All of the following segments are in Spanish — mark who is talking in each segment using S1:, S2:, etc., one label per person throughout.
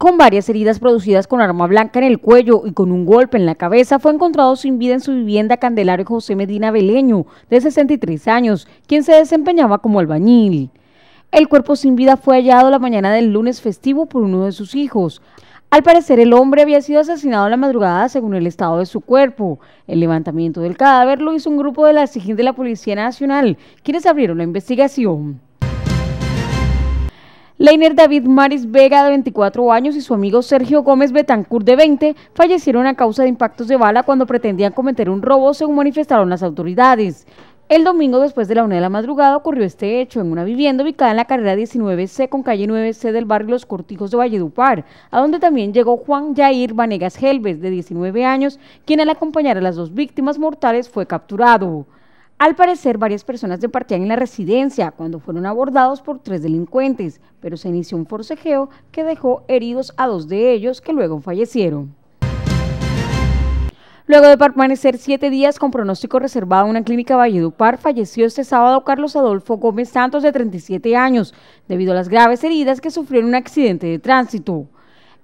S1: con varias heridas producidas con arma blanca en el cuello y con un golpe en la cabeza, fue encontrado sin vida en su vivienda Candelario José Medina Beleño, de 63 años, quien se desempeñaba como albañil. El cuerpo sin vida fue hallado la mañana del lunes festivo por uno de sus hijos. Al parecer el hombre había sido asesinado en la madrugada según el estado de su cuerpo. El levantamiento del cadáver lo hizo un grupo de la SIGIN de la Policía Nacional, quienes abrieron la investigación. Leiner David Maris Vega, de 24 años, y su amigo Sergio Gómez Betancur, de 20, fallecieron a causa de impactos de bala cuando pretendían cometer un robo, según manifestaron las autoridades. El domingo después de la una de la madrugada ocurrió este hecho en una vivienda ubicada en la carrera 19C con calle 9C del barrio Los Cortijos de Valledupar, a donde también llegó Juan Jair Vanegas Helves, de 19 años, quien al acompañar a las dos víctimas mortales fue capturado. Al parecer, varias personas departían en la residencia cuando fueron abordados por tres delincuentes, pero se inició un forcejeo que dejó heridos a dos de ellos que luego fallecieron. Luego de permanecer siete días con pronóstico reservado en una clínica Valledupar, falleció este sábado Carlos Adolfo Gómez Santos, de 37 años, debido a las graves heridas que sufrió en un accidente de tránsito.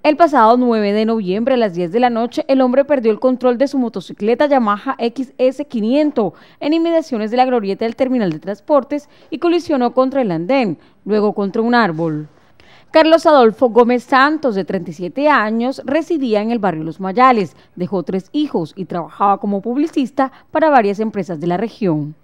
S1: El pasado 9 de noviembre a las 10 de la noche, el hombre perdió el control de su motocicleta Yamaha XS500 en inmediaciones de la glorieta del terminal de transportes y colisionó contra el andén, luego contra un árbol. Carlos Adolfo Gómez Santos, de 37 años, residía en el barrio Los Mayales, dejó tres hijos y trabajaba como publicista para varias empresas de la región.